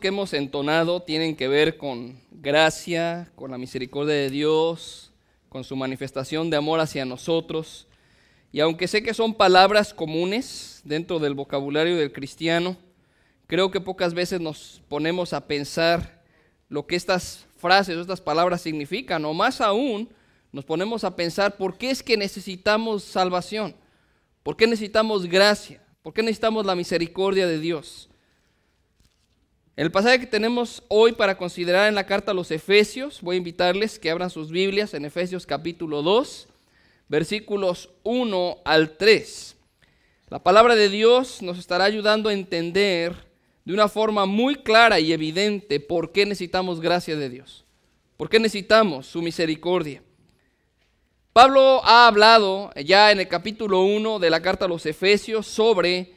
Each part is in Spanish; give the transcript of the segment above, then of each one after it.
que hemos entonado tienen que ver con gracia, con la misericordia de Dios, con su manifestación de amor hacia nosotros. Y aunque sé que son palabras comunes dentro del vocabulario del cristiano, creo que pocas veces nos ponemos a pensar lo que estas frases estas palabras significan, o más aún nos ponemos a pensar por qué es que necesitamos salvación, por qué necesitamos gracia, por qué necesitamos la misericordia de Dios. El pasaje que tenemos hoy para considerar en la carta a los Efesios, voy a invitarles que abran sus Biblias en Efesios capítulo 2, versículos 1 al 3. La palabra de Dios nos estará ayudando a entender de una forma muy clara y evidente por qué necesitamos gracia de Dios, por qué necesitamos su misericordia. Pablo ha hablado ya en el capítulo 1 de la carta a los Efesios sobre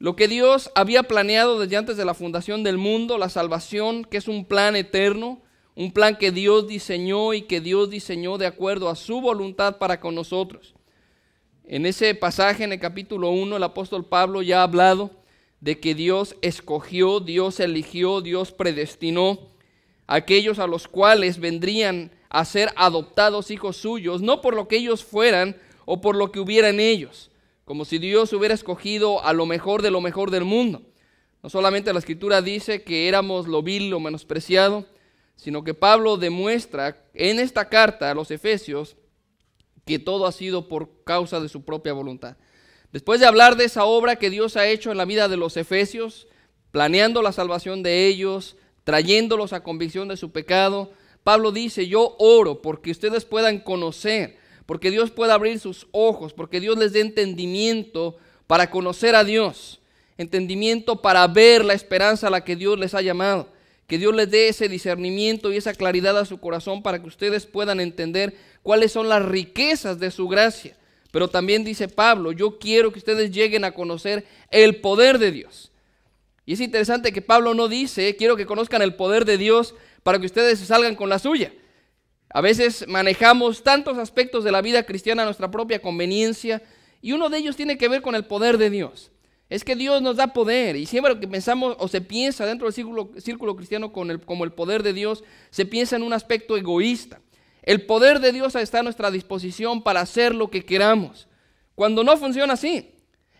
lo que Dios había planeado desde antes de la fundación del mundo, la salvación, que es un plan eterno, un plan que Dios diseñó y que Dios diseñó de acuerdo a su voluntad para con nosotros. En ese pasaje, en el capítulo 1, el apóstol Pablo ya ha hablado de que Dios escogió, Dios eligió, Dios predestinó aquellos a los cuales vendrían a ser adoptados hijos suyos, no por lo que ellos fueran o por lo que hubieran ellos, como si Dios hubiera escogido a lo mejor de lo mejor del mundo. No solamente la escritura dice que éramos lo vil, lo menospreciado, sino que Pablo demuestra en esta carta a los Efesios que todo ha sido por causa de su propia voluntad. Después de hablar de esa obra que Dios ha hecho en la vida de los Efesios, planeando la salvación de ellos, trayéndolos a convicción de su pecado, Pablo dice, yo oro porque ustedes puedan conocer porque Dios pueda abrir sus ojos, porque Dios les dé entendimiento para conocer a Dios, entendimiento para ver la esperanza a la que Dios les ha llamado. Que Dios les dé ese discernimiento y esa claridad a su corazón para que ustedes puedan entender cuáles son las riquezas de su gracia. Pero también dice Pablo, yo quiero que ustedes lleguen a conocer el poder de Dios. Y es interesante que Pablo no dice, quiero que conozcan el poder de Dios para que ustedes salgan con la suya. A veces manejamos tantos aspectos de la vida cristiana a nuestra propia conveniencia y uno de ellos tiene que ver con el poder de Dios. Es que Dios nos da poder y siempre que pensamos o se piensa dentro del círculo, círculo cristiano con el, como el poder de Dios, se piensa en un aspecto egoísta. El poder de Dios está a nuestra disposición para hacer lo que queramos. Cuando no funciona así,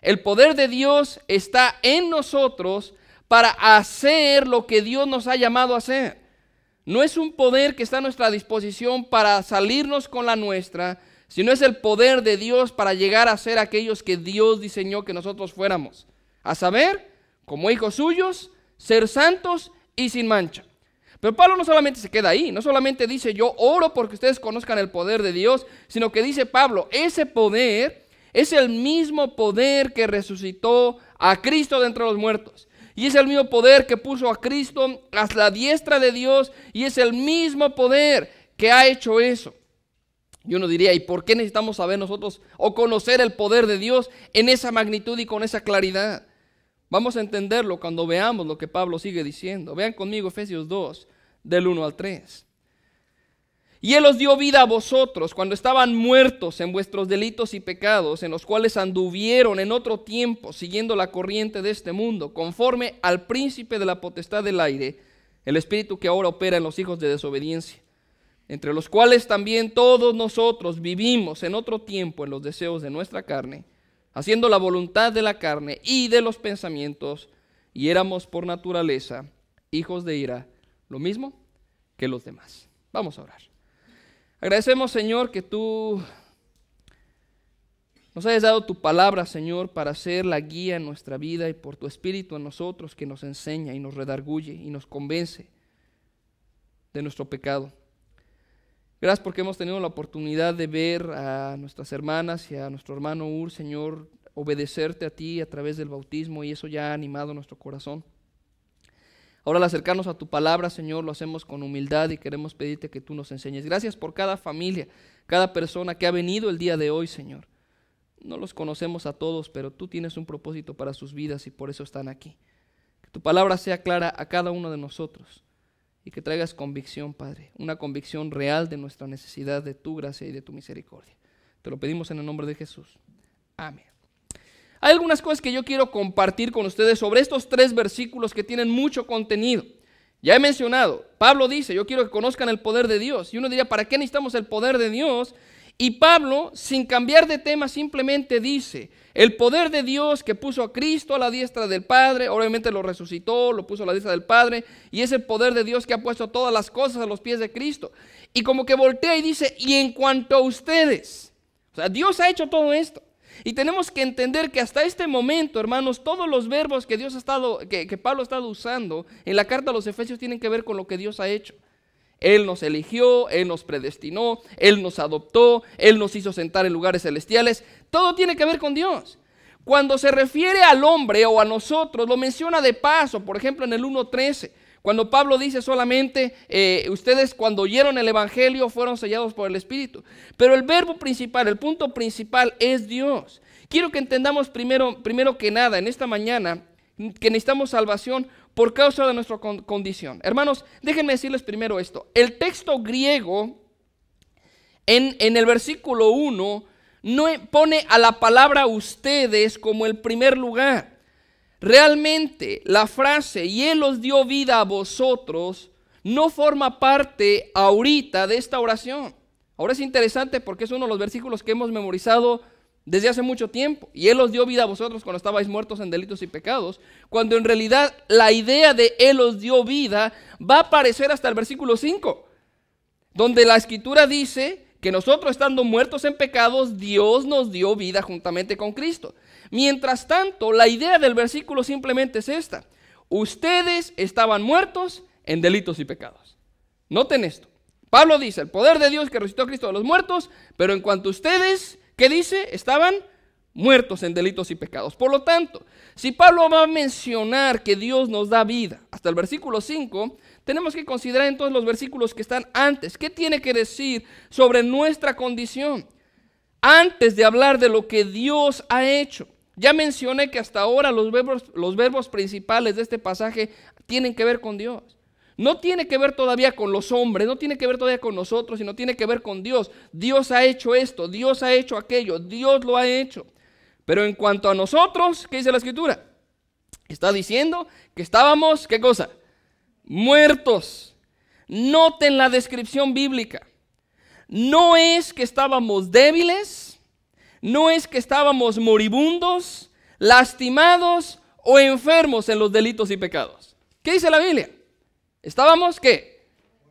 el poder de Dios está en nosotros para hacer lo que Dios nos ha llamado a hacer. No es un poder que está a nuestra disposición para salirnos con la nuestra, sino es el poder de Dios para llegar a ser aquellos que Dios diseñó que nosotros fuéramos. A saber, como hijos suyos, ser santos y sin mancha. Pero Pablo no solamente se queda ahí, no solamente dice yo oro porque ustedes conozcan el poder de Dios, sino que dice Pablo, ese poder es el mismo poder que resucitó a Cristo de entre los muertos. Y es el mismo poder que puso a Cristo a la diestra de Dios. Y es el mismo poder que ha hecho eso. Yo no diría, ¿y por qué necesitamos saber nosotros o conocer el poder de Dios en esa magnitud y con esa claridad? Vamos a entenderlo cuando veamos lo que Pablo sigue diciendo. Vean conmigo Efesios 2, del 1 al 3. Y Él os dio vida a vosotros cuando estaban muertos en vuestros delitos y pecados, en los cuales anduvieron en otro tiempo, siguiendo la corriente de este mundo, conforme al príncipe de la potestad del aire, el espíritu que ahora opera en los hijos de desobediencia, entre los cuales también todos nosotros vivimos en otro tiempo en los deseos de nuestra carne, haciendo la voluntad de la carne y de los pensamientos, y éramos por naturaleza hijos de ira, lo mismo que los demás. Vamos a orar. Agradecemos, Señor, que tú nos hayas dado tu palabra, Señor, para ser la guía en nuestra vida y por tu espíritu en nosotros que nos enseña y nos redarguye y nos convence de nuestro pecado. Gracias porque hemos tenido la oportunidad de ver a nuestras hermanas y a nuestro hermano Ur, Señor, obedecerte a ti a través del bautismo y eso ya ha animado nuestro corazón. Ahora al acercarnos a tu palabra, Señor, lo hacemos con humildad y queremos pedirte que tú nos enseñes. Gracias por cada familia, cada persona que ha venido el día de hoy, Señor. No los conocemos a todos, pero tú tienes un propósito para sus vidas y por eso están aquí. Que tu palabra sea clara a cada uno de nosotros y que traigas convicción, Padre, una convicción real de nuestra necesidad de tu gracia y de tu misericordia. Te lo pedimos en el nombre de Jesús. Amén. Hay algunas cosas que yo quiero compartir con ustedes sobre estos tres versículos que tienen mucho contenido. Ya he mencionado, Pablo dice, yo quiero que conozcan el poder de Dios. Y uno diría, ¿para qué necesitamos el poder de Dios? Y Pablo, sin cambiar de tema, simplemente dice, el poder de Dios que puso a Cristo a la diestra del Padre, obviamente lo resucitó, lo puso a la diestra del Padre, y es el poder de Dios que ha puesto todas las cosas a los pies de Cristo. Y como que voltea y dice, y en cuanto a ustedes, o sea, Dios ha hecho todo esto. Y tenemos que entender que hasta este momento, hermanos, todos los verbos que Dios ha estado, que, Pablo ha estado usando en la carta a los Efesios tienen que ver con lo que Dios ha hecho. Él nos eligió, Él nos predestinó, Él nos adoptó, Él nos hizo sentar en lugares celestiales. Todo tiene que ver con Dios. Cuando se refiere al hombre o a nosotros, lo menciona de paso, por ejemplo en el 1.13. Cuando Pablo dice solamente, eh, ustedes cuando oyeron el Evangelio fueron sellados por el Espíritu. Pero el verbo principal, el punto principal es Dios. Quiero que entendamos primero, primero que nada en esta mañana que necesitamos salvación por causa de nuestra condición. Hermanos, déjenme decirles primero esto. El texto griego en, en el versículo 1 no pone a la palabra ustedes como el primer lugar. Realmente la frase, y Él os dio vida a vosotros, no forma parte ahorita de esta oración. Ahora es interesante porque es uno de los versículos que hemos memorizado desde hace mucho tiempo. Y Él os dio vida a vosotros cuando estabais muertos en delitos y pecados, cuando en realidad la idea de Él os dio vida va a aparecer hasta el versículo 5, donde la escritura dice que nosotros estando muertos en pecados, Dios nos dio vida juntamente con Cristo. Mientras tanto, la idea del versículo simplemente es esta. Ustedes estaban muertos en delitos y pecados. Noten esto. Pablo dice, el poder de Dios que resucitó a Cristo de los muertos, pero en cuanto a ustedes, ¿qué dice? Estaban muertos en delitos y pecados. Por lo tanto, si Pablo va a mencionar que Dios nos da vida hasta el versículo 5, tenemos que considerar entonces los versículos que están antes. ¿Qué tiene que decir sobre nuestra condición? Antes de hablar de lo que Dios ha hecho. Ya mencioné que hasta ahora los verbos, los verbos principales de este pasaje tienen que ver con Dios. No tiene que ver todavía con los hombres, no tiene que ver todavía con nosotros, sino tiene que ver con Dios. Dios ha hecho esto, Dios ha hecho aquello, Dios lo ha hecho. Pero en cuanto a nosotros, ¿qué dice la escritura? Está diciendo que estábamos, ¿qué cosa? Muertos. Noten la descripción bíblica. No es que estábamos débiles, no es que estábamos moribundos, lastimados o enfermos en los delitos y pecados. ¿Qué dice la Biblia? Estábamos qué?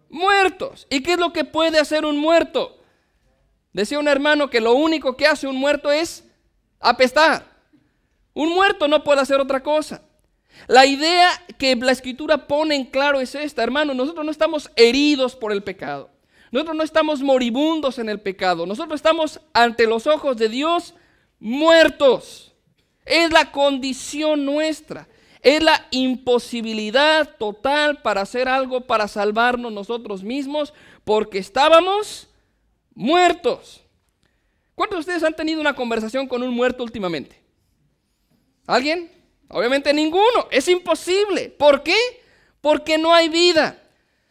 Muertos. ¿Y qué es lo que puede hacer un muerto? Decía un hermano que lo único que hace un muerto es apestar. Un muerto no puede hacer otra cosa. La idea que la escritura pone en claro es esta, hermano, nosotros no estamos heridos por el pecado. Nosotros no estamos moribundos en el pecado, nosotros estamos ante los ojos de Dios muertos. Es la condición nuestra, es la imposibilidad total para hacer algo para salvarnos nosotros mismos, porque estábamos muertos. ¿Cuántos de ustedes han tenido una conversación con un muerto últimamente? ¿Alguien? Obviamente ninguno, es imposible. ¿Por qué? Porque no hay vida.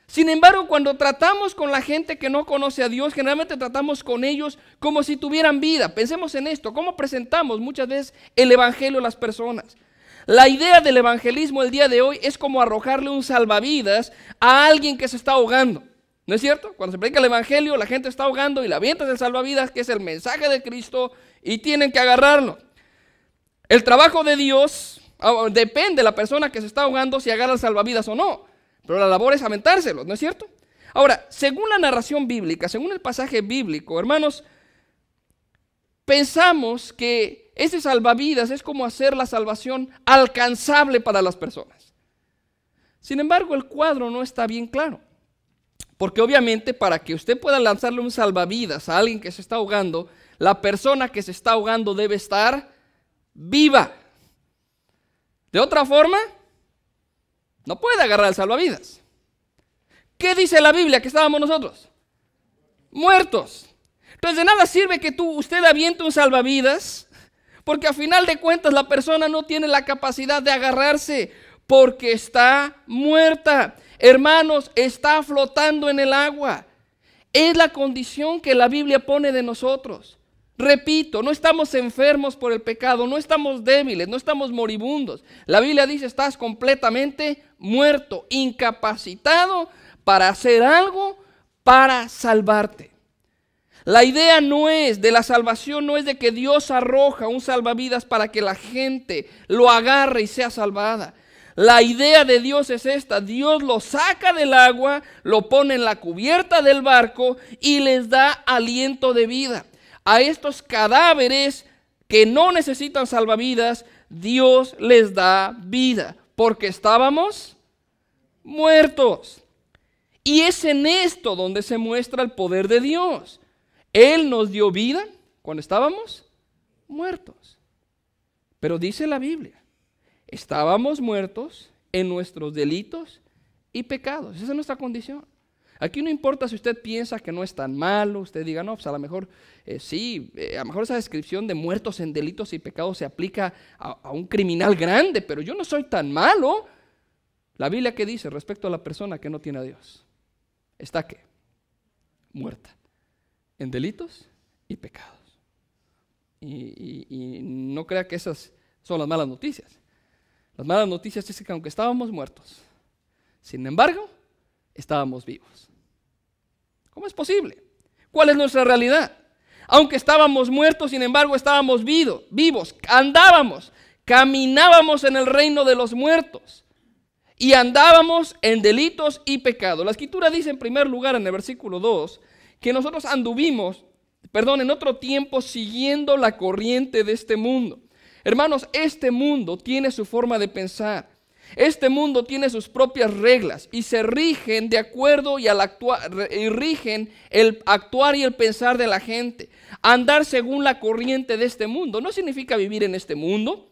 Sin embargo, cuando tratamos con la gente que no conoce a Dios, generalmente tratamos con ellos como si tuvieran vida. Pensemos en esto, cómo presentamos muchas veces el Evangelio a las personas. La idea del evangelismo el día de hoy es como arrojarle un salvavidas a alguien que se está ahogando. ¿No es cierto? Cuando se predica el Evangelio, la gente está ahogando y la vientas el salvavidas, que es el mensaje de Cristo, y tienen que agarrarlo. El trabajo de Dios ah, depende de la persona que se está ahogando si agarra el salvavidas o no. Pero la labor es aventárselos, ¿no es cierto? Ahora, según la narración bíblica, según el pasaje bíblico, hermanos, pensamos que ese salvavidas es como hacer la salvación alcanzable para las personas. Sin embargo, el cuadro no está bien claro. Porque obviamente para que usted pueda lanzarle un salvavidas a alguien que se está ahogando, la persona que se está ahogando debe estar viva. De otra forma, no puede agarrar el salvavidas. ¿Qué dice la Biblia que estábamos nosotros? Muertos. Entonces de nada sirve que tú, usted aviente un salvavidas, porque a final de cuentas la persona no tiene la capacidad de agarrarse porque está muerta. Hermanos, está flotando en el agua. Es la condición que la Biblia pone de nosotros. Repito, no estamos enfermos por el pecado, no estamos débiles, no estamos moribundos. La Biblia dice, estás completamente muerto, incapacitado para hacer algo para salvarte. La idea no es de la salvación, no es de que Dios arroja un salvavidas para que la gente lo agarre y sea salvada. La idea de Dios es esta, Dios lo saca del agua, lo pone en la cubierta del barco y les da aliento de vida a estos cadáveres que no necesitan salvavidas, Dios les da vida, porque estábamos muertos. Y es en esto donde se muestra el poder de Dios. Él nos dio vida cuando estábamos muertos. Pero dice la Biblia, estábamos muertos en nuestros delitos y pecados. Esa es nuestra condición. Aquí no importa si usted piensa que no es tan malo, usted diga, no, pues a lo mejor eh, sí, eh, a lo mejor esa descripción de muertos en delitos y pecados se aplica a, un criminal grande, pero yo no soy tan malo. La Biblia que dice respecto a la persona que no tiene a Dios, está que muerta en delitos y pecados. Y, y no crea que esas son las malas noticias. Las malas noticias es que aunque estábamos muertos, sin embargo, estábamos vivos. ¿Cómo es posible? ¿Cuál es nuestra realidad? Aunque estábamos muertos, sin embargo, estábamos vivos, andábamos, caminábamos en el reino de los muertos y andábamos en delitos y pecados. La escritura dice en primer lugar en el versículo 2 que nosotros anduvimos, perdón, en otro tiempo siguiendo la corriente de este mundo. Hermanos, este mundo tiene su forma de pensar. Este mundo tiene sus propias reglas y se rigen de acuerdo y, al actuar, y rigen el actuar y el pensar de la gente. Andar según la corriente de este mundo no significa vivir en este mundo,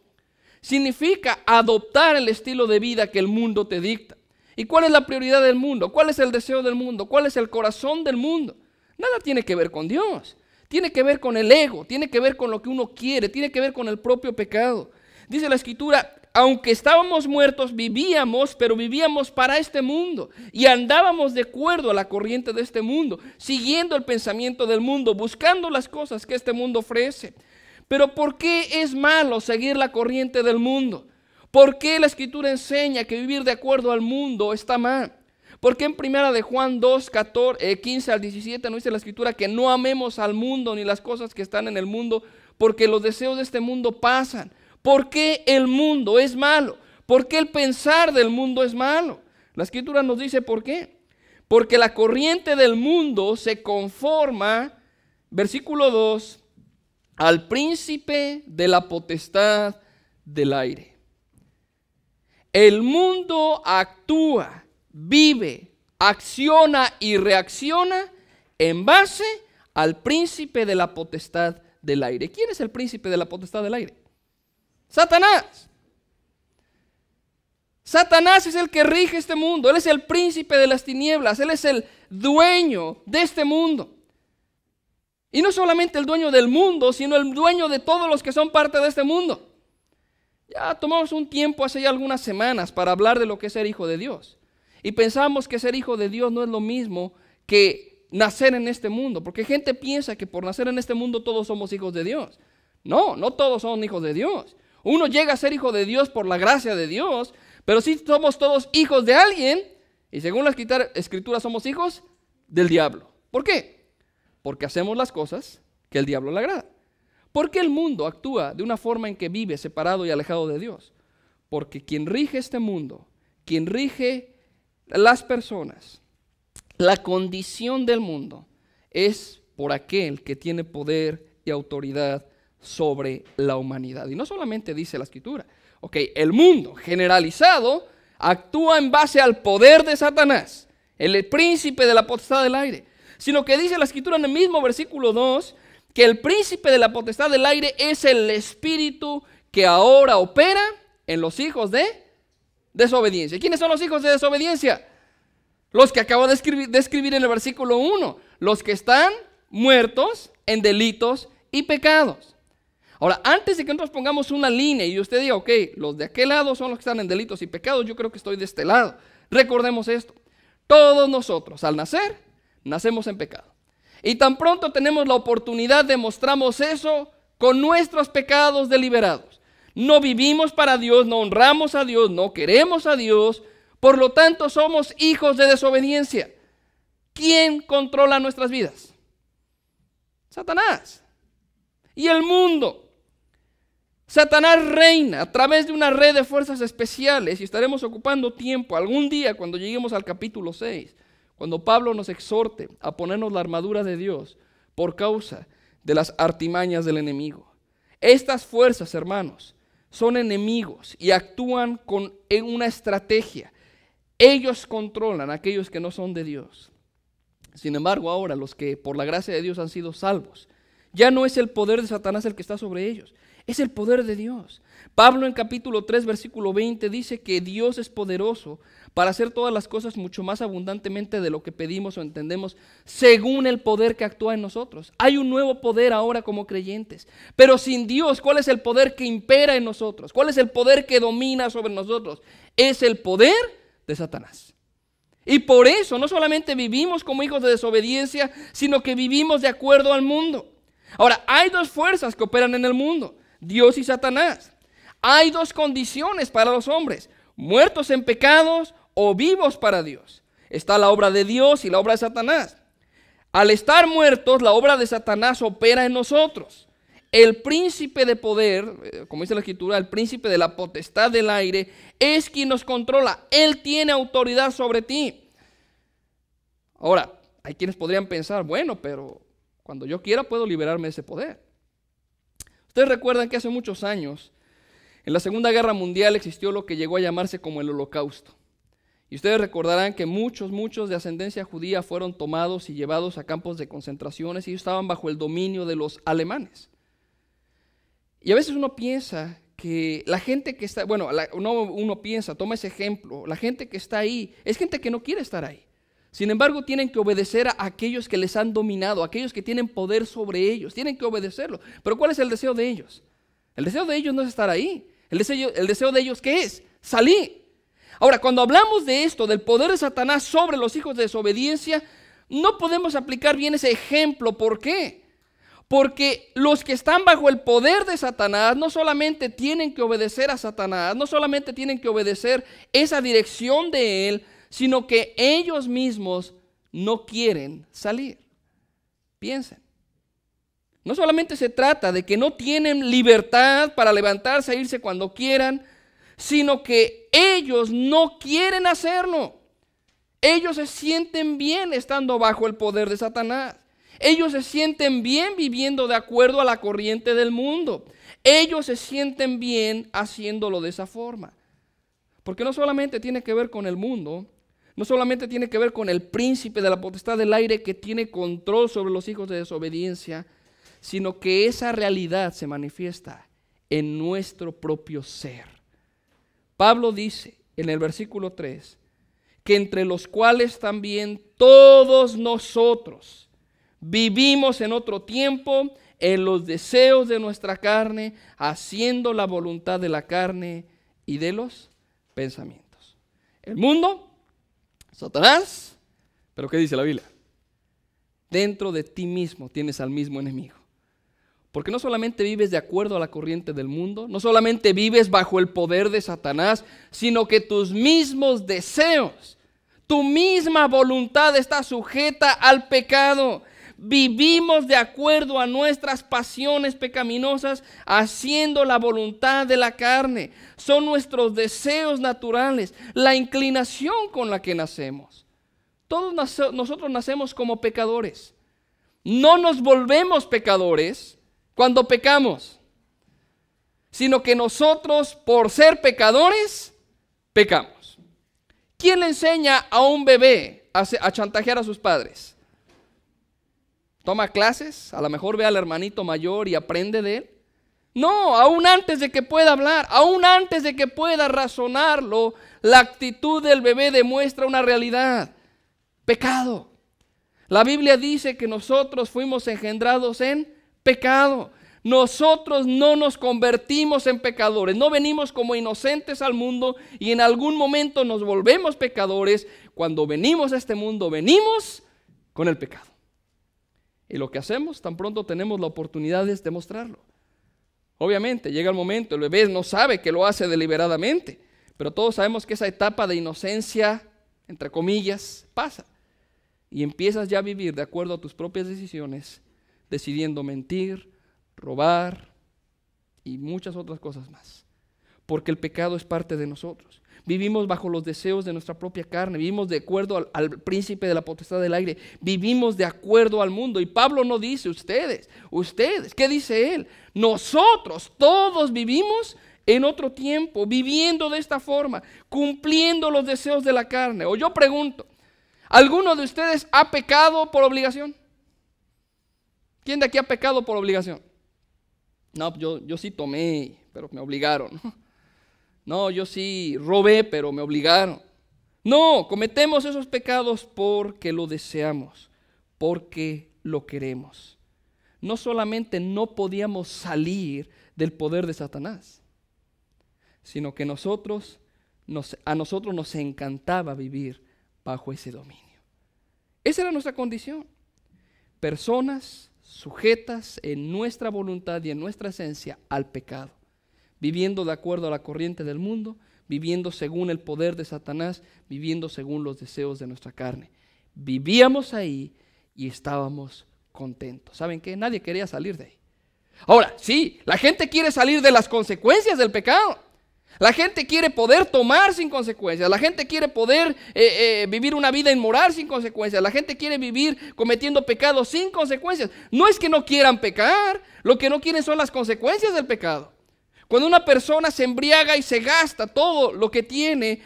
significa adoptar el estilo de vida que el mundo te dicta. ¿Y cuál es la prioridad del mundo? ¿Cuál es el deseo del mundo? ¿Cuál es el corazón del mundo? Nada tiene que ver con Dios. Tiene que ver con el ego, tiene que ver con lo que uno quiere, tiene que ver con el propio pecado. Dice la escritura, aunque estábamos muertos, vivíamos, pero vivíamos para este mundo. Y andábamos de acuerdo a la corriente de este mundo, siguiendo el pensamiento del mundo, buscando las cosas que este mundo ofrece. Pero ¿por qué es malo seguir la corriente del mundo? ¿Por qué la escritura enseña que vivir de acuerdo al mundo está mal? ¿Por qué en primera de Juan 2, 15 eh, al 17 no dice la escritura que no amemos al mundo ni las cosas que están en el mundo, porque los deseos de este mundo pasan, ¿Por qué el mundo es malo? ¿Por qué el pensar del mundo es malo? La escritura nos dice por qué. Porque la corriente del mundo se conforma, versículo 2, al príncipe de la potestad del aire. El mundo actúa, vive, acciona y reacciona en base al príncipe de la potestad del aire. ¿Quién es el príncipe de la potestad del aire? Satanás. Satanás es el que rige este mundo, él es el príncipe de las tinieblas, él es el dueño de este mundo. Y no solamente el dueño del mundo, sino el dueño de todos los que son parte de este mundo. Ya tomamos un tiempo hace ya algunas semanas para hablar de lo que es ser hijo de Dios. Y pensamos que ser hijo de Dios no es lo mismo que nacer en este mundo, porque gente piensa que por nacer en este mundo todos somos hijos de Dios. No, no todos son hijos de Dios. Uno llega a ser hijo de Dios por la gracia de Dios, pero si somos todos hijos de alguien y según la escritura somos hijos del diablo. ¿Por qué? Porque hacemos las cosas que el diablo le agrada. ¿Por qué el mundo actúa de una forma en que vive separado y alejado de Dios? Porque quien rige este mundo, quien rige las personas, la condición del mundo es por aquel que tiene poder y autoridad sobre la humanidad. Y no solamente dice la escritura, ok, el mundo generalizado actúa en base al poder de Satanás, el príncipe de la potestad del aire, sino que dice la escritura en el mismo versículo 2, que el príncipe de la potestad del aire es el espíritu que ahora opera en los hijos de desobediencia. ¿Quiénes son los hijos de desobediencia? Los que acabo de escribir, en el versículo 1, los que están muertos en delitos y pecados. Ahora, antes de que nosotros pongamos una línea y usted diga, ok, los de aquel lado son los que están en delitos y pecados, yo creo que estoy de este lado. Recordemos esto. Todos nosotros al nacer, nacemos en pecado. Y tan pronto tenemos la oportunidad, demostramos eso con nuestros pecados deliberados. No vivimos para Dios, no honramos a Dios, no queremos a Dios. Por lo tanto, somos hijos de desobediencia. ¿Quién controla nuestras vidas? Satanás. Y el mundo. Satanás reina a través de una red de fuerzas especiales y estaremos ocupando tiempo algún día cuando lleguemos al capítulo 6, cuando Pablo nos exhorte a ponernos la armadura de Dios por causa de las artimañas del enemigo. Estas fuerzas, hermanos, son enemigos y actúan con en una estrategia. Ellos controlan a aquellos que no son de Dios. Sin embargo, ahora los que por la gracia de Dios han sido salvos, ya no es el poder de Satanás el que está sobre ellos, es el poder de Dios. Pablo en capítulo 3, versículo 20 dice que Dios es poderoso para hacer todas las cosas mucho más abundantemente de lo que pedimos o entendemos, según el poder que actúa en nosotros. Hay un nuevo poder ahora como creyentes. Pero sin Dios, ¿cuál es el poder que impera en nosotros? ¿Cuál es el poder que domina sobre nosotros? Es el poder de Satanás. Y por eso no solamente vivimos como hijos de desobediencia, sino que vivimos de acuerdo al mundo. Ahora, hay dos fuerzas que operan en el mundo. Dios y Satanás. Hay dos condiciones para los hombres, muertos en pecados o vivos para Dios. Está la obra de Dios y la obra de Satanás. Al estar muertos, la obra de Satanás opera en nosotros. El príncipe de poder, eh, como dice la escritura, el príncipe de la potestad del aire, es quien nos controla. Él tiene autoridad sobre ti. Ahora, hay quienes podrían pensar, bueno, pero cuando yo quiera puedo liberarme de ese poder. Ustedes recuerdan que hace muchos años, en la Segunda Guerra Mundial existió lo que llegó a llamarse como el Holocausto. Y ustedes recordarán que muchos, muchos de ascendencia judía fueron tomados y llevados a campos de concentraciones y estaban bajo el dominio de los alemanes. Y a veces uno piensa que la gente que está, bueno, no uno piensa, toma ese ejemplo, la gente que está ahí es gente que no quiere estar ahí. Sin embargo, tienen que obedecer a aquellos que les han dominado, a aquellos que tienen poder sobre ellos. Tienen que obedecerlo. Pero ¿cuál es el deseo de ellos? El deseo de ellos no es estar ahí. El deseo, el deseo de ellos, ¿qué es? Salir. Ahora, cuando hablamos de esto, del poder de Satanás sobre los hijos de desobediencia, no podemos aplicar bien ese ejemplo. ¿Por qué? Porque los que están bajo el poder de Satanás no solamente tienen que obedecer a Satanás, no solamente tienen que obedecer esa dirección de él, sino que ellos mismos no quieren salir. Piensen. No solamente se trata de que no tienen libertad para levantarse e irse cuando quieran, sino que ellos no quieren hacerlo. Ellos se sienten bien estando bajo el poder de Satanás. Ellos se sienten bien viviendo de acuerdo a la corriente del mundo. Ellos se sienten bien haciéndolo de esa forma. Porque no solamente tiene que ver con el mundo, no solamente tiene que ver con el príncipe de la potestad del aire que tiene control sobre los hijos de desobediencia, sino que esa realidad se manifiesta en nuestro propio ser. Pablo dice en el versículo 3, que entre los cuales también todos nosotros vivimos en otro tiempo en los deseos de nuestra carne, haciendo la voluntad de la carne y de los pensamientos. El mundo Satanás. Pero ¿qué dice la Biblia? Dentro de ti mismo tienes al mismo enemigo. Porque no solamente vives de acuerdo a la corriente del mundo, no solamente vives bajo el poder de Satanás, sino que tus mismos deseos, tu misma voluntad está sujeta al pecado. Vivimos de acuerdo a nuestras pasiones pecaminosas, haciendo la voluntad de la carne. Son nuestros deseos naturales, la inclinación con la que nacemos. Todos nosotros nacemos como pecadores. No nos volvemos pecadores cuando pecamos, sino que nosotros, por ser pecadores, pecamos. ¿Quién le enseña a un bebé a chantajear a sus padres? Toma clases, a lo mejor ve al hermanito mayor y aprende de él. No, aún antes de que pueda hablar, aún antes de que pueda razonarlo, la actitud del bebé demuestra una realidad, pecado. La Biblia dice que nosotros fuimos engendrados en pecado. Nosotros no nos convertimos en pecadores, no venimos como inocentes al mundo y en algún momento nos volvemos pecadores. Cuando venimos a este mundo, venimos con el pecado. Y lo que hacemos, tan pronto tenemos la oportunidad de demostrarlo. Obviamente, llega el momento, el bebé no sabe que lo hace deliberadamente, pero todos sabemos que esa etapa de inocencia, entre comillas, pasa. Y empiezas ya a vivir de acuerdo a tus propias decisiones, decidiendo mentir, robar y muchas otras cosas más. Porque el pecado es parte de nosotros vivimos bajo los deseos de nuestra propia carne, vivimos de acuerdo al, príncipe de la potestad del aire, vivimos de acuerdo al mundo. Y Pablo no dice ustedes, ustedes, ¿qué dice él? Nosotros todos vivimos en otro tiempo, viviendo de esta forma, cumpliendo los deseos de la carne. O yo pregunto, ¿alguno de ustedes ha pecado por obligación? ¿Quién de aquí ha pecado por obligación? No, yo, yo sí tomé, pero me obligaron. No, yo sí robé, pero me obligaron. No, cometemos esos pecados porque lo deseamos, porque lo queremos. No solamente no podíamos salir del poder de Satanás, sino que nosotros a nosotros nos encantaba vivir bajo ese dominio. Esa era nuestra condición. Personas sujetas en nuestra voluntad y en nuestra esencia al pecado viviendo de acuerdo a la corriente del mundo, viviendo según el poder de Satanás, viviendo según los deseos de nuestra carne. Vivíamos ahí y estábamos contentos. ¿Saben qué? Nadie quería salir de ahí. Ahora, sí, la gente quiere salir de las consecuencias del pecado. La gente quiere poder tomar sin consecuencias. La gente quiere poder eh, eh, vivir una vida inmoral sin consecuencias. La gente quiere vivir cometiendo pecados sin consecuencias. No es que no quieran pecar. Lo que no quieren son las consecuencias del pecado. Cuando una persona se embriaga y se gasta todo lo que tiene,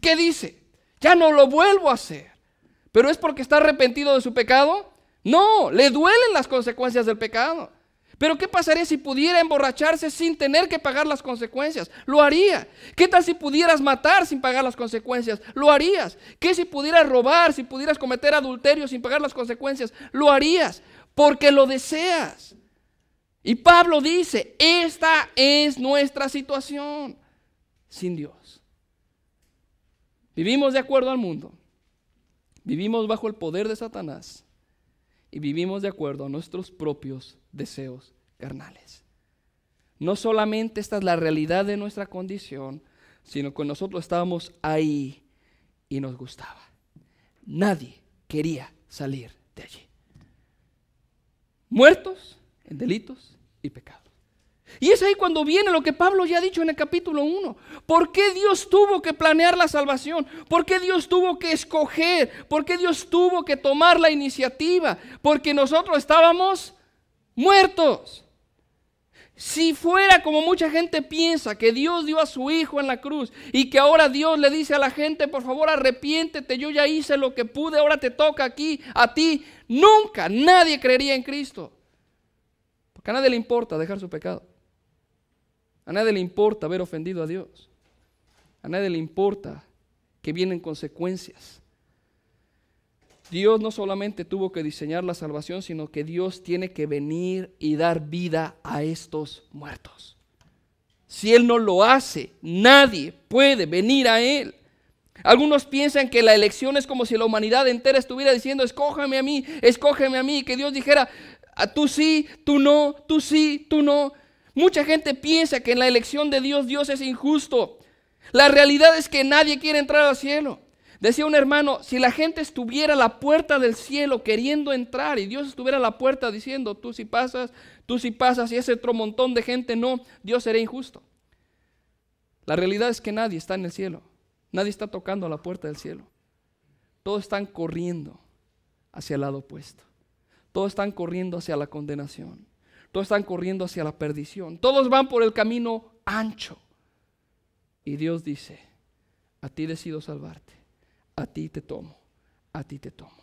¿qué dice? Ya no lo vuelvo a hacer. ¿Pero es porque está arrepentido de su pecado? No, le duelen las consecuencias del pecado. Pero ¿qué pasaría si pudiera emborracharse sin tener que pagar las consecuencias? Lo haría. ¿Qué tal si pudieras matar sin pagar las consecuencias? Lo harías. ¿Qué si pudieras robar, si pudieras cometer adulterio sin pagar las consecuencias? Lo harías porque lo deseas. Y Pablo dice, esta es nuestra situación sin Dios. Vivimos de acuerdo al mundo, vivimos bajo el poder de Satanás y vivimos de acuerdo a nuestros propios deseos carnales. No solamente esta es la realidad de nuestra condición, sino que nosotros estábamos ahí y nos gustaba. Nadie quería salir de allí. Muertos en delitos y pecado. Y es ahí cuando viene lo que Pablo ya ha dicho en el capítulo 1. ¿Por qué Dios tuvo que planear la salvación? ¿Por qué Dios tuvo que escoger? ¿Por qué Dios tuvo que tomar la iniciativa? Porque nosotros estábamos muertos. Si fuera como mucha gente piensa, que Dios dio a su Hijo en la cruz y que ahora Dios le dice a la gente, por favor arrepiéntete, yo ya hice lo que pude, ahora te toca aquí, a ti, nunca nadie creería en Cristo a nadie le importa dejar su pecado. A nadie le importa haber ofendido a Dios. A nadie le importa que vienen consecuencias. Dios no solamente tuvo que diseñar la salvación, sino que Dios tiene que venir y dar vida a estos muertos. Si Él no lo hace, nadie puede venir a Él. Algunos piensan que la elección es como si la humanidad entera estuviera diciendo, escójame a mí, escógeme a mí, que Dios dijera, tú sí, tú no, tú sí, tú no. Mucha gente piensa que en la elección de Dios Dios es injusto. La realidad es que nadie quiere entrar al cielo. Decía un hermano, si la gente estuviera a la puerta del cielo queriendo entrar y Dios estuviera a la puerta diciendo, tú si sí pasas, tú si sí pasas y ese otro montón de gente no, Dios sería injusto. La realidad es que nadie está en el cielo, nadie está tocando a la puerta del cielo. Todos están corriendo hacia el lado opuesto. Todos están corriendo hacia la condenación. Todos están corriendo hacia la perdición. Todos van por el camino ancho. Y Dios dice, a ti decido salvarte. A ti te tomo. A ti te tomo.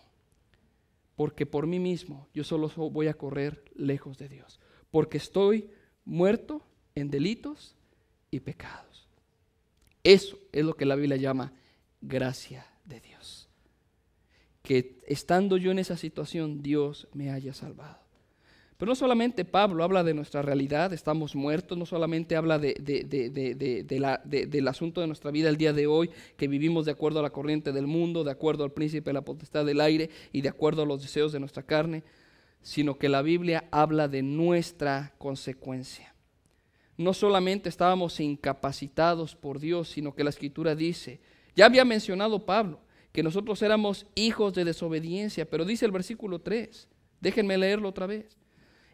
Porque por mí mismo yo solo voy a correr lejos de Dios. Porque estoy muerto en delitos y pecados. Eso es lo que la Biblia llama gracia que estando yo en esa situación, Dios me haya salvado. Pero no solamente Pablo habla de nuestra realidad, estamos muertos, no solamente habla del asunto de nuestra vida el día de hoy, que vivimos de acuerdo a la corriente del mundo, de acuerdo al príncipe de la potestad del aire y de acuerdo a los deseos de nuestra carne, sino que la Biblia habla de nuestra consecuencia. No solamente estábamos incapacitados por Dios, sino que la escritura dice, ya había mencionado Pablo, que nosotros éramos hijos de desobediencia, pero dice el versículo 3, déjenme leerlo otra vez,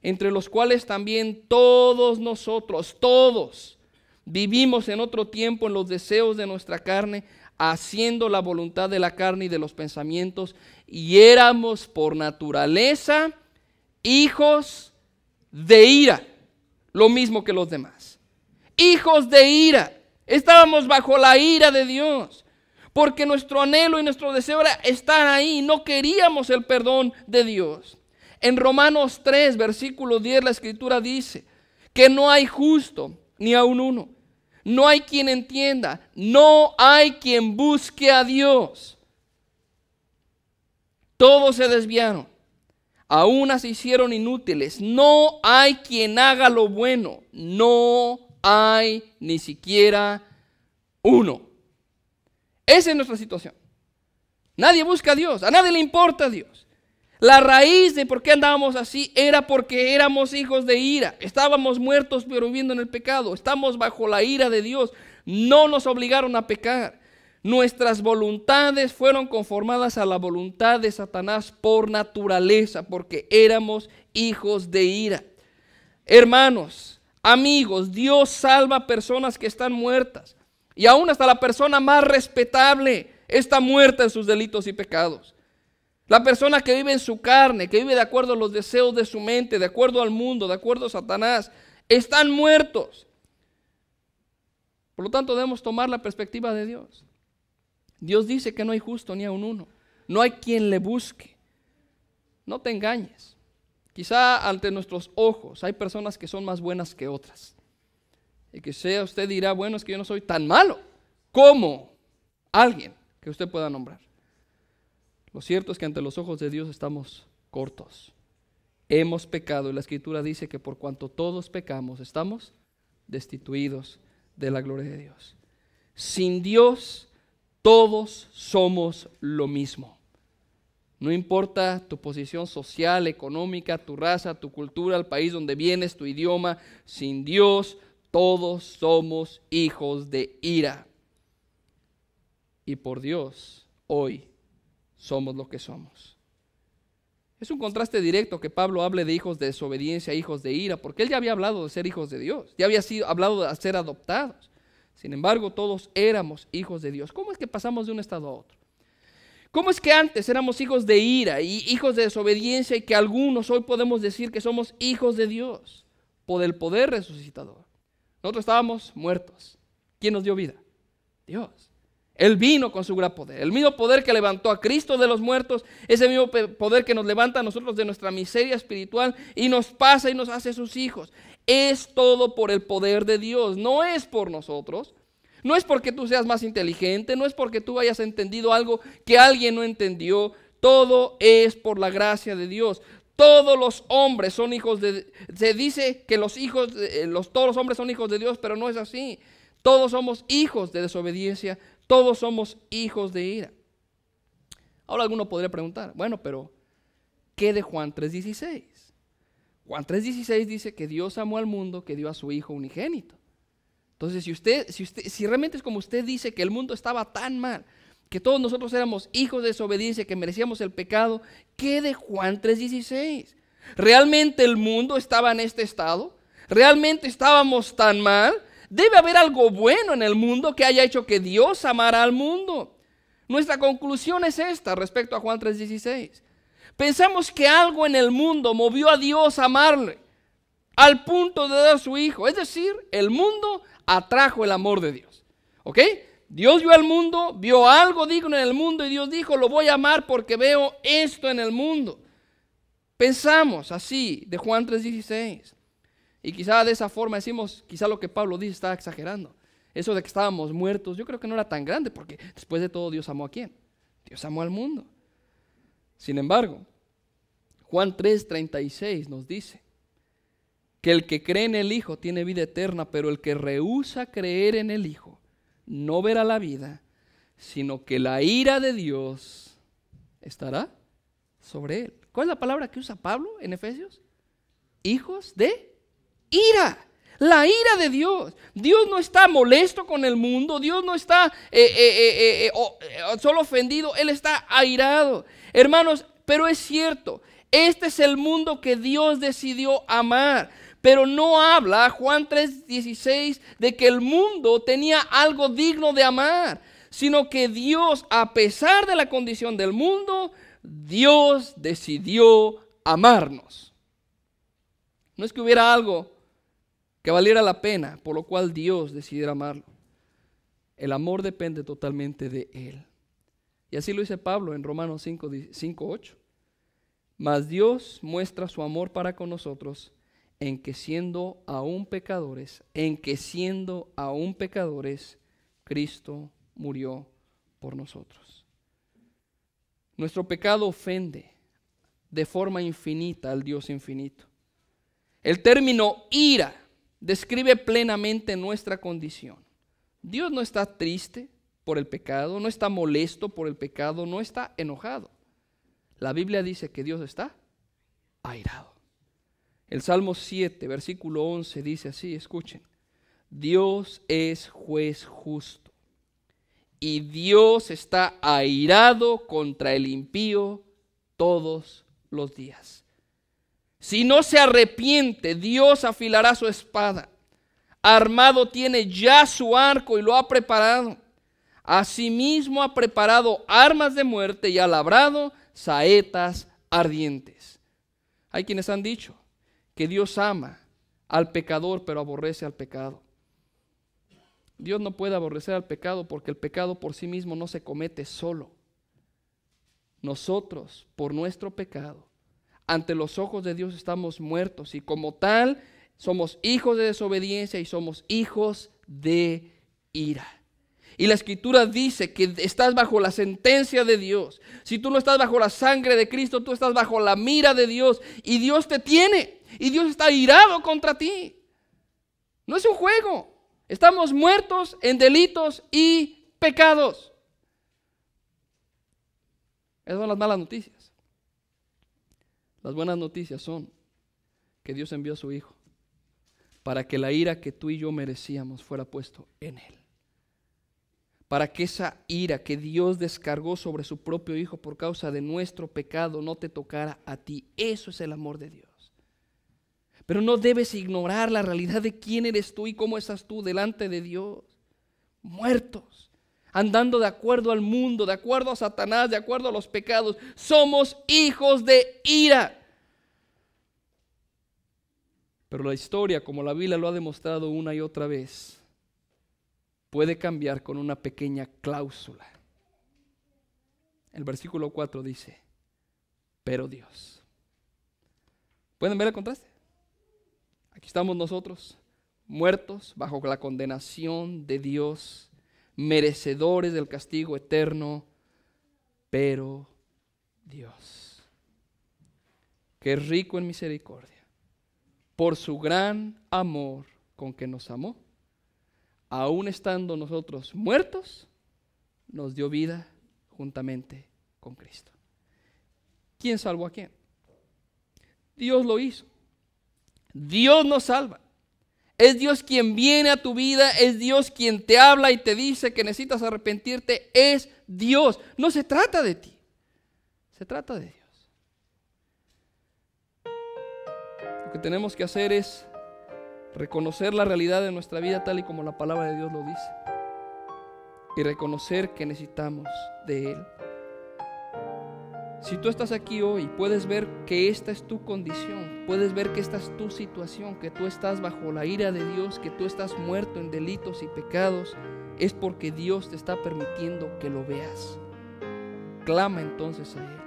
entre los cuales también todos nosotros, todos, vivimos en otro tiempo en los deseos de nuestra carne, haciendo la voluntad de la carne y de los pensamientos, y éramos por naturaleza hijos de ira, lo mismo que los demás. Hijos de ira, estábamos bajo la ira de Dios. Porque nuestro anhelo y nuestro deseo están ahí. No queríamos el perdón de Dios. En Romanos 3, versículo 10, la escritura dice que no hay justo ni aún uno. No hay quien entienda. No hay quien busque a Dios. Todos se desviaron. Aún se hicieron inútiles. No hay quien haga lo bueno. No hay ni siquiera uno. Esa es nuestra situación. Nadie busca a Dios, a nadie le importa a Dios. La raíz de por qué andábamos así era porque éramos hijos de ira. Estábamos muertos pero viviendo en el pecado. Estamos bajo la ira de Dios. No nos obligaron a pecar. Nuestras voluntades fueron conformadas a la voluntad de Satanás por naturaleza, porque éramos hijos de ira. Hermanos, amigos, Dios salva personas que están muertas. Y aún hasta la persona más respetable está muerta en sus delitos y pecados. La persona que vive en su carne, que vive de acuerdo a los deseos de su mente, de acuerdo al mundo, de acuerdo a Satanás, están muertos. Por lo tanto, debemos tomar la perspectiva de Dios. Dios dice que no hay justo ni a un uno. No hay quien le busque. No te engañes. Quizá ante nuestros ojos hay personas que son más buenas que otras. Y que sea, usted dirá, bueno, es que yo no soy tan malo como alguien que usted pueda nombrar. Lo cierto es que ante los ojos de Dios estamos cortos. Hemos pecado y la escritura dice que por cuanto todos pecamos estamos destituidos de la gloria de Dios. Sin Dios todos somos lo mismo. No importa tu posición social, económica, tu raza, tu cultura, el país donde vienes, tu idioma, sin Dios todos somos hijos de ira. Y por Dios, hoy somos lo que somos. Es un contraste directo que Pablo hable de hijos de desobediencia, hijos de ira, porque él ya había hablado de ser hijos de Dios, ya había sido, hablado de ser adoptados. Sin embargo, todos éramos hijos de Dios. ¿Cómo es que pasamos de un estado a otro? ¿Cómo es que antes éramos hijos de ira y hijos de desobediencia y que algunos hoy podemos decir que somos hijos de Dios por el poder resucitador? Nosotros estábamos muertos. ¿Quién nos dio vida? Dios. Él vino con su gran poder. El mismo poder que levantó a Cristo de los muertos, ese mismo poder que nos levanta a nosotros de nuestra miseria espiritual y nos pasa y nos hace sus hijos. Es todo por el poder de Dios, no es por nosotros. No es porque tú seas más inteligente, no es porque tú hayas entendido algo que alguien no entendió. Todo es por la gracia de Dios todos los hombres son hijos de se dice que los hijos eh, los, todos los hombres son hijos de Dios, pero no es así. Todos somos hijos de desobediencia, todos somos hijos de ira. Ahora alguno podría preguntar, bueno, pero ¿qué de Juan 3:16? Juan 3:16 dice que Dios amó al mundo, que dio a su hijo unigénito. Entonces, si usted si usted si realmente es como usted dice que el mundo estaba tan mal, que todos nosotros éramos hijos de desobediencia, que merecíamos el pecado, ¿qué de Juan 3:16? ¿Realmente el mundo estaba en este estado? ¿Realmente estábamos tan mal? Debe haber algo bueno en el mundo que haya hecho que Dios amara al mundo. Nuestra conclusión es esta respecto a Juan 3:16. Pensamos que algo en el mundo movió a Dios a amarle al punto de dar a su hijo. Es decir, el mundo atrajo el amor de Dios. ¿Ok? Dios vio al mundo, vio algo digno en el mundo y Dios dijo, lo voy a amar porque veo esto en el mundo. Pensamos así de Juan 3:16. Y quizá de esa forma decimos, quizá lo que Pablo dice está exagerando. Eso de que estábamos muertos, yo creo que no era tan grande porque después de todo Dios amó a quién? Dios amó al mundo. Sin embargo, Juan 3:36 nos dice que el que cree en el Hijo tiene vida eterna, pero el que rehúsa creer en el Hijo no verá la vida, sino que la ira de Dios estará sobre él. ¿Cuál es la palabra que usa Pablo en Efesios? Hijos de ira. La ira de Dios. Dios no está molesto con el mundo. Dios no está eh, eh, eh, solo ofendido. Él está airado. Hermanos, pero es cierto. Este es el mundo que Dios decidió amar pero no habla Juan 3:16 de que el mundo tenía algo digno de amar, sino que Dios, a pesar de la condición del mundo, Dios decidió amarnos. No es que hubiera algo que valiera la pena, por lo cual Dios decidiera amarlo. El amor depende totalmente de Él. Y así lo dice Pablo en Romanos 5, Mas Dios muestra su amor para con nosotros en que siendo aún pecadores, en que siendo aún pecadores, Cristo murió por nosotros. Nuestro pecado ofende de forma infinita al Dios infinito. El término ira describe plenamente nuestra condición. Dios no está triste por el pecado, no está molesto por el pecado, no está enojado. La Biblia dice que Dios está airado. El Salmo 7, versículo 11 dice así, escuchen, Dios es juez justo y Dios está airado contra el impío todos los días. Si no se arrepiente, Dios afilará su espada. Armado tiene ya su arco y lo ha preparado. Asimismo ha preparado armas de muerte y ha labrado saetas ardientes. Hay quienes han dicho, que Dios ama al pecador, pero aborrece al pecado. Dios no puede aborrecer al pecado porque el pecado por sí mismo no se comete solo. Nosotros, por nuestro pecado, ante los ojos de Dios estamos muertos y como tal somos hijos de desobediencia y somos hijos de ira. Y la escritura dice que estás bajo la sentencia de Dios. Si tú no estás bajo la sangre de Cristo, tú estás bajo la mira de Dios. Y Dios te tiene. Y Dios está irado contra ti. No es un juego. Estamos muertos en delitos y pecados. Esas son las malas noticias. Las buenas noticias son que Dios envió a su Hijo para que la ira que tú y yo merecíamos fuera puesto en Él para que esa ira que Dios descargó sobre su propio Hijo por causa de nuestro pecado no te tocara a ti. Eso es el amor de Dios. Pero no debes ignorar la realidad de quién eres tú y cómo estás tú delante de Dios. Muertos, andando de acuerdo al mundo, de acuerdo a Satanás, de acuerdo a los pecados. Somos hijos de ira. Pero la historia, como la Biblia lo ha demostrado una y otra vez, puede cambiar con una pequeña cláusula. El versículo 4 dice, pero Dios. ¿Pueden ver el contraste? Aquí estamos nosotros, muertos bajo la condenación de Dios, merecedores del castigo eterno, pero Dios, que rico en misericordia, por su gran amor con que nos amó aún estando nosotros muertos, nos dio vida juntamente con Cristo. ¿Quién salvó a quién? Dios lo hizo. Dios nos salva. Es Dios quien viene a tu vida, es Dios quien te habla y te dice que necesitas arrepentirte, es Dios. No se trata de ti, se trata de Dios. Lo que tenemos que hacer es Reconocer la realidad de nuestra vida tal y como la palabra de Dios lo dice. Y reconocer que necesitamos de Él. Si tú estás aquí hoy, puedes ver que esta es tu condición, puedes ver que esta es tu situación, que tú estás bajo la ira de Dios, que tú estás muerto en delitos y pecados, es porque Dios te está permitiendo que lo veas. Clama entonces a Él.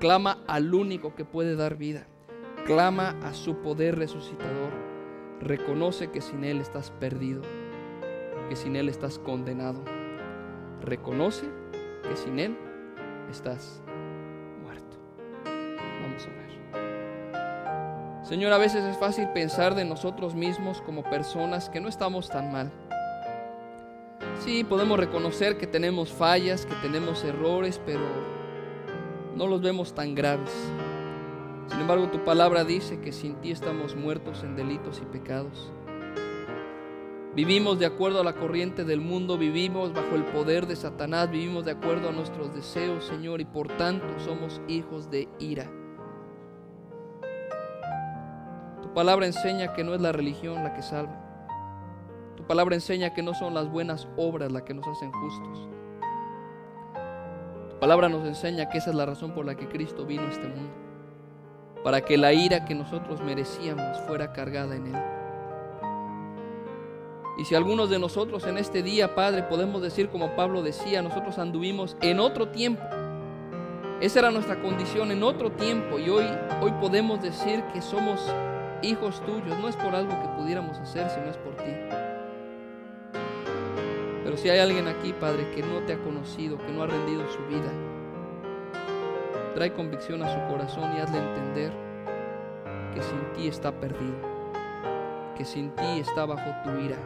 Clama al único que puede dar vida. Clama a su poder resucitador. Reconoce que sin Él estás perdido, que sin Él estás condenado. Reconoce que sin Él estás muerto. Vamos a ver. Señor, a veces es fácil pensar de nosotros mismos como personas que no estamos tan mal. Sí, podemos reconocer que tenemos fallas, que tenemos errores, pero no los vemos tan graves. Sin embargo, tu palabra dice que sin ti estamos muertos en delitos y pecados. Vivimos de acuerdo a la corriente del mundo, vivimos bajo el poder de Satanás, vivimos de acuerdo a nuestros deseos, Señor, y por tanto somos hijos de ira. Tu palabra enseña que no es la religión la que salva. Tu palabra enseña que no son las buenas obras las que nos hacen justos. Tu palabra nos enseña que esa es la razón por la que Cristo vino a este mundo para que la ira que nosotros merecíamos fuera cargada en Él. Y si algunos de nosotros en este día, Padre, podemos decir como Pablo decía, nosotros anduvimos en otro tiempo. Esa era nuestra condición en otro tiempo y hoy, hoy podemos decir que somos hijos tuyos. No es por algo que pudiéramos hacer, sino es por ti. Pero si hay alguien aquí, Padre, que no te ha conocido, que no ha rendido su vida, Trae convicción a su corazón y hazle entender que sin ti está perdido, que sin ti está bajo tu ira.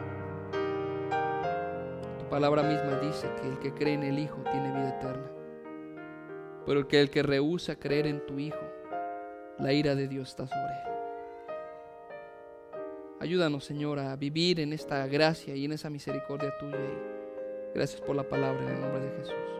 Tu palabra misma dice que el que cree en el Hijo tiene vida eterna, pero que el que rehúsa creer en tu Hijo, la ira de Dios está sobre él. Ayúdanos, Señor, a vivir en esta gracia y en esa misericordia tuya. Gracias por la palabra en el nombre de Jesús.